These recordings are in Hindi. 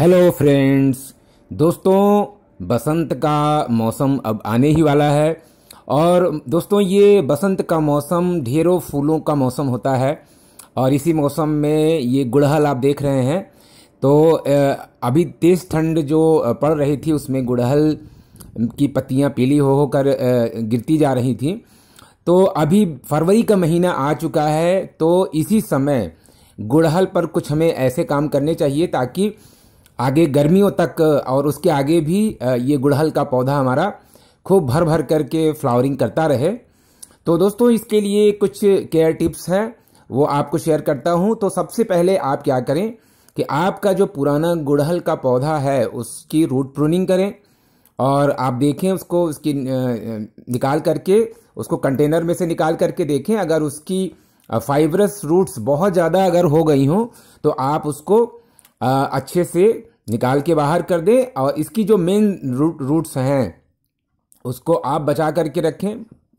हेलो फ्रेंड्स दोस्तों बसंत का मौसम अब आने ही वाला है और दोस्तों ये बसंत का मौसम ढेरों फूलों का मौसम होता है और इसी मौसम में ये गुड़हल आप देख रहे हैं तो अभी तेज़ ठंड जो पड़ रही थी उसमें गुड़हल की पत्तियां पीली हो होकर गिरती जा रही थी तो अभी फरवरी का महीना आ चुका है तो इसी समय गुड़हल पर कुछ हमें ऐसे काम करने चाहिए ताकि आगे गर्मियों तक और उसके आगे भी ये गुड़हल का पौधा हमारा खूब भर भर करके फ्लावरिंग करता रहे तो दोस्तों इसके लिए कुछ केयर टिप्स हैं वो आपको शेयर करता हूँ तो सबसे पहले आप क्या करें कि आपका जो पुराना गुड़हल का पौधा है उसकी रूट प्रूनिंग करें और आप देखें उसको उसकी निकाल करके उसको कंटेनर में से निकाल करके देखें अगर उसकी फाइबरस रूट्स बहुत ज़्यादा अगर हो गई हों तो आप उसको अच्छे से निकाल के बाहर कर दें और इसकी जो मेन रूट रूट्स हैं उसको आप बचा करके रखें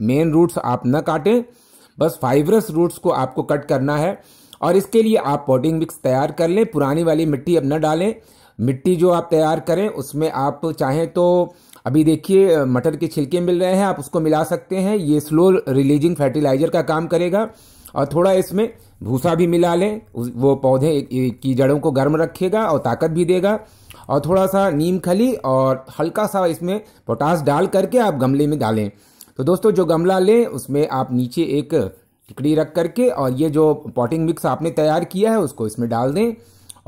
मेन रूट्स आप ना काटें बस फाइबरस रूट्स को आपको कट करना है और इसके लिए आप पॉटिंग मिक्स तैयार कर लें पुरानी वाली मिट्टी अब न डालें मिट्टी जो आप तैयार करें उसमें आप चाहें तो अभी देखिए मटर के छिलके मिल रहे हैं आप उसको मिला सकते हैं ये स्लो रिलीजिंग फर्टिलाइजर का काम करेगा और थोड़ा इसमें भूसा भी मिला लें वो पौधे की जड़ों को गर्म रखेगा और ताकत भी देगा और थोड़ा सा नीम खली और हल्का सा इसमें पोटास डाल करके आप गमले में डालें तो दोस्तों जो गमला लें उसमें आप नीचे एक टिकड़ी रख करके और ये जो पॉटिंग मिक्स आपने तैयार किया है उसको इसमें डाल दें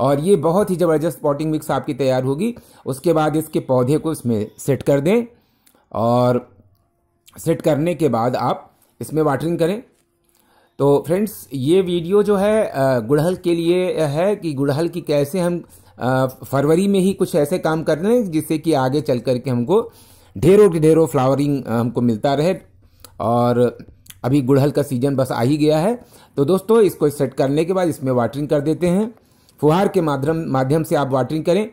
और ये बहुत ही ज़बरदस्त पॉटिंग मिक्स आपकी तैयार होगी उसके बाद इसके पौधे को इसमें सेट कर दें और सेट करने के बाद आप इसमें वाटरिंग करें तो फ्रेंड्स ये वीडियो जो है गुड़हल के लिए है कि गुड़हल की कैसे हम फरवरी में ही कुछ ऐसे काम कर रहे हैं जिससे कि आगे चल करके हमको ढेरों के ढेरों फ्लावरिंग हमको मिलता रहे और अभी गुड़हल का सीजन बस आ ही गया है तो दोस्तों इसको सेट करने के बाद इसमें वाटरिंग कर देते हैं फुहार के माध्यम माध्यम से आप वाटरिंग करें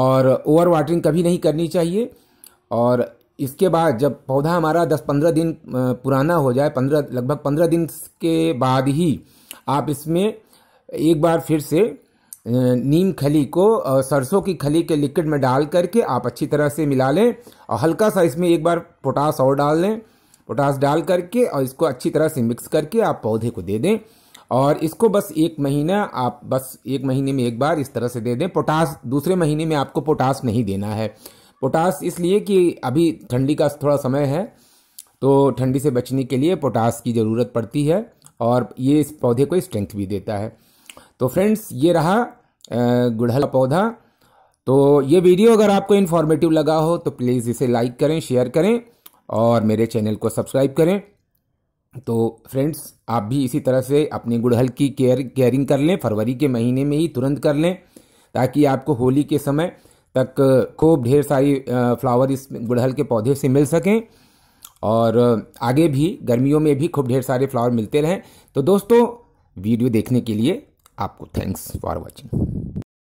और ओवर वाटरिंग कभी नहीं करनी चाहिए और इसके बाद जब पौधा हमारा 10-15 दिन पुराना हो जाए 15 लगभग 15 दिन के बाद ही आप इसमें एक बार फिर से नीम खली को सरसों की खली के लिक्विड में डाल करके आप अच्छी तरह से मिला लें और हल्का सा इसमें एक बार पोटास और डाल लें पोटास डाल करके और इसको अच्छी तरह से मिक्स करके आप पौधे को दे दें और इसको बस एक महीना आप बस एक महीने में एक बार इस तरह से दे दें पोटास दूसरे महीने में आपको पोटास नहीं देना है पोटास इसलिए कि अभी ठंडी का थोड़ा समय है तो ठंडी से बचने के लिए पोटास की ज़रूरत पड़ती है और ये इस पौधे को स्ट्रेंथ भी देता है तो फ्रेंड्स ये रहा गुड़हल पौधा तो ये वीडियो अगर आपको इन्फॉर्मेटिव लगा हो तो प्लीज़ इसे लाइक करें शेयर करें और मेरे चैनल को सब्सक्राइब करें तो फ्रेंड्स आप भी इसी तरह से अपने गुड़हल की केयर केयरिंग कर लें फरवरी के महीने में ही तुरंत कर लें ताकि आपको होली के समय तक खूब ढेर सारी फ्लावर इस गुड़हल के पौधे से मिल सकें और आगे भी गर्मियों में भी खूब ढेर सारे फ्लावर मिलते रहें तो दोस्तों वीडियो देखने के लिए आपको थैंक्स फॉर वॉचिंग